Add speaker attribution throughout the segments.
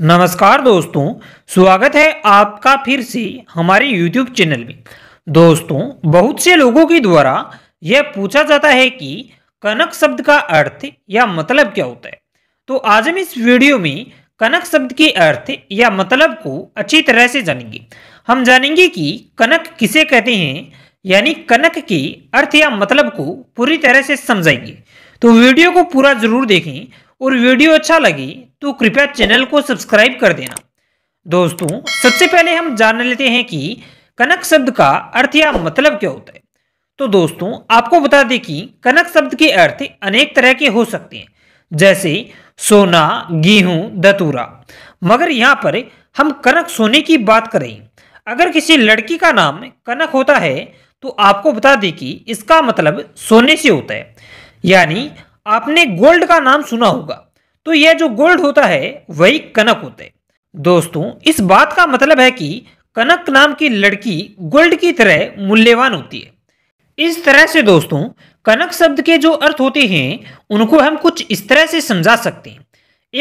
Speaker 1: नमस्कार दोस्तों स्वागत है आपका फिर से हमारे YouTube चैनल में दोस्तों बहुत से लोगों के द्वारा यह पूछा जाता है कि कनक शब्द का अर्थ या मतलब क्या होता है तो आज हम इस वीडियो में कनक शब्द के अर्थ या मतलब को अच्छी तरह से जानेंगे हम जानेंगे कि कनक किसे कहते हैं यानी कनक के अर्थ या मतलब को पूरी तरह से समझाएंगे तो वीडियो को पूरा जरूर देखें और वीडियो अच्छा लगी तो कृपया चैनल को सब्सक्राइब कर देना दोस्तों सबसे पहले हम जान लेते हैं कि कनक शब्द का अर्थ या मतलब क्या होता है तो दोस्तों आपको बता दें कि कनक शब्द के अर्थ अनेक तरह के हो सकते हैं जैसे सोना गेहूं दतूरा मगर यहाँ पर हम कनक सोने की बात करें अगर किसी लड़की का नाम कनक होता है तो आपको बता दें कि इसका मतलब सोने से होता है यानी आपने गोल्ड का नाम सुना होगा तो यह जो गोल्ड होता है वही कनक होता है दोस्तों इस बात का मतलब है कि कनक नाम की लड़की गोल्ड की तरह मूल्यवान होती है इस तरह से दोस्तों कनक शब्द के जो अर्थ होते हैं उनको हम कुछ इस तरह से समझा सकते हैं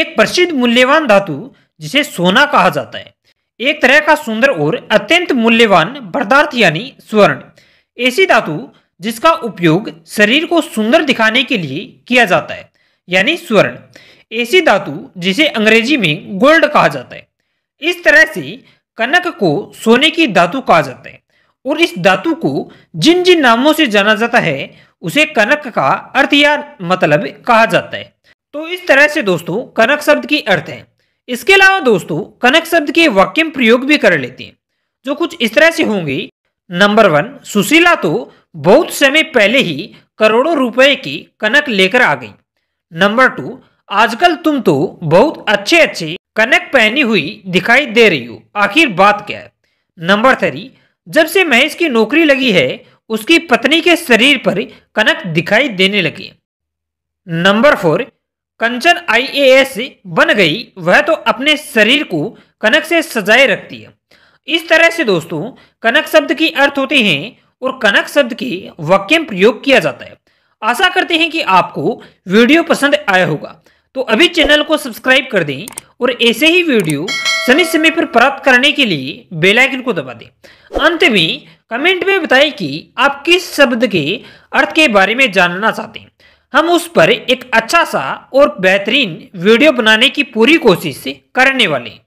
Speaker 1: एक प्रसिद्ध मूल्यवान धातु जिसे सोना कहा जाता है एक तरह का सुंदर और अत्यंत मूल्यवान पदार्थ यानी स्वर्ण ऐसी धातु जिसका उपयोग शरीर को सुंदर दिखाने के लिए किया जाता है यानी स्वर्ण ऐसी धातु जिसे अंग्रेजी में गोल्ड कहा जाता है इस तरह से कनक को सोने की धातु कहा जाता है और इस धातु को जिन जिन नामों से जाना जाता है उसे कनक का अर्थ या मतलब कहा जाता है तो इस तरह से दोस्तों कनक शब्द की अर्थ है इसके अलावा दोस्तों कनक शब्द के वाक्य प्रयोग भी कर लेते हैं जो कुछ इस तरह से होंगे नंबर वन सुशीला तो बहुत समय पहले ही करोड़ों रुपए की कनक लेकर आ गई नंबर टू आजकल तुम तो बहुत अच्छे अच्छे कनक पहनी हुई दिखाई दे रही हो आखिर बात क्या है नंबर थ्री जब से महेश की नौकरी लगी है उसकी पत्नी के शरीर पर कनक दिखाई देने लगी नंबर फोर कंचन आईएएस बन गई वह तो अपने शरीर को कनक से सजाए रखती है इस तरह से दोस्तों कनक शब्द की अर्थ होते हैं और कनक शब्द की वाक्य प्रयोग किया जाता है आशा करते हैं कि आपको वीडियो पसंद आया होगा तो अभी चैनल को सब्सक्राइब कर दें और ऐसे ही वीडियो समय समय पर प्राप्त करने के लिए बेल आइकन को दबा दें अंत में कमेंट में बताएं कि आप किस शब्द के अर्थ के बारे में जानना चाहते हैं हम उस पर एक अच्छा सा और बेहतरीन वीडियो बनाने की पूरी कोशिश करने वाले हैं